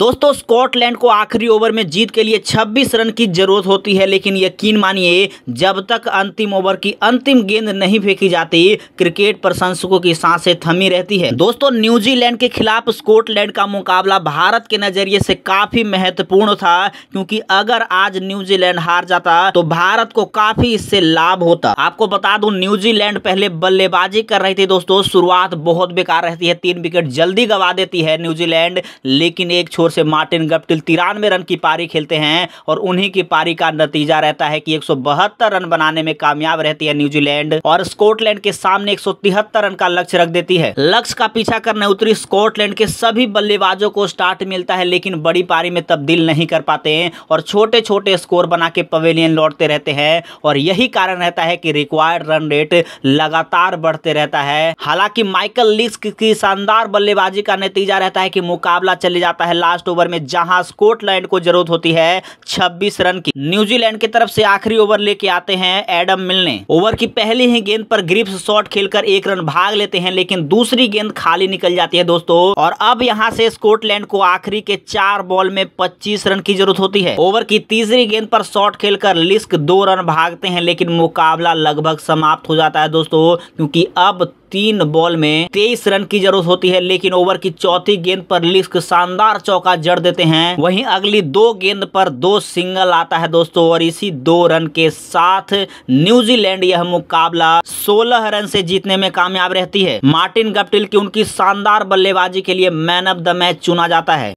दोस्तों स्कॉटलैंड को आखिरी ओवर में जीत के लिए 26 रन की जरूरत होती है लेकिन यकीन मानिए जब तक अंतिम ओवर की अंतिम गेंद नहीं फेंकी जाती क्रिकेट प्रशंसकों की सांसें थमी रहती है दोस्तों न्यूजीलैंड के खिलाफ स्कॉटलैंड का मुकाबला भारत के नजरिए से काफी महत्वपूर्ण था क्योंकि अगर आज न्यूजीलैंड हार जाता तो भारत को काफी इससे लाभ होता आपको बता दू न्यूजीलैंड पहले बल्लेबाजी कर रही थी दोस्तों शुरुआत बहुत बेकार रहती है तीन विकेट जल्दी गवा देती है न्यूजीलैंड लेकिन एक छोर से मार्टिन गप्टिल तिरानवे रन की पारी खेलते हैं और उन्हीं की पारी का नतीजा रहता है कि एक रन बनाने में कामयाब रहती है न्यूजीलैंड और स्कॉटलैंड के सामने एक रन का लक्ष्य रख देती है लक्ष्य का पीछा करने उतरी स्कॉटलैंड के सभी बल्लेबाजों को स्टार्ट मिलता है लेकिन बड़ी पारी में तब्दील नहीं कर पाते हैं और छोटे छोटे स्कोर बना के पवेलियन लौटते रहते हैं और यही कारण रहता है कि रिक्वायर्ड रन रेट लगातार बढ़ते रहता है हालांकि माइकल लिस्क की शानदार बल्लेबाजी का नतीजा रहता है कि मुकाबला चले जाता है लास्ट ओवर में जहां स्कॉटलैंड को जरूरत होती है 26 रन की न्यूजीलैंड की तरफ से आखिरी ओवर लेके आते हैं एडम मिलने ओवर की पहली ही गेंद पर ग्रिप्स शॉट खेलकर एक रन भाग लेते हैं लेकिन दूसरी गेंद खाली निकल जाती है दोस्तों और अब यहाँ से स्कॉटलैंड को आखिरी के चार बॉल में पच्चीस रन की जरूरत होती है ओवर की तीसरी गेंद पर शॉट खेलकर लिस्क दो रन भागते हैं लेकिन मुकाबला लगभग समाप्त हो जाता है दोस्तों क्योंकि अब तीन बॉल में तेईस रन की जरूरत होती है लेकिन ओवर की चौथी गेंद पर लिस्क शानदार चौका जड़ देते हैं वहीं अगली दो गेंद पर दो सिंगल आता है दोस्तों और इसी दो रन के साथ न्यूजीलैंड यह मुकाबला सोलह रन से जीतने में कामयाब रहती है मार्टिन गप्टिल की उनकी शानदार बल्लेबाजी के लिए मैन ऑफ द मैच चुना जाता है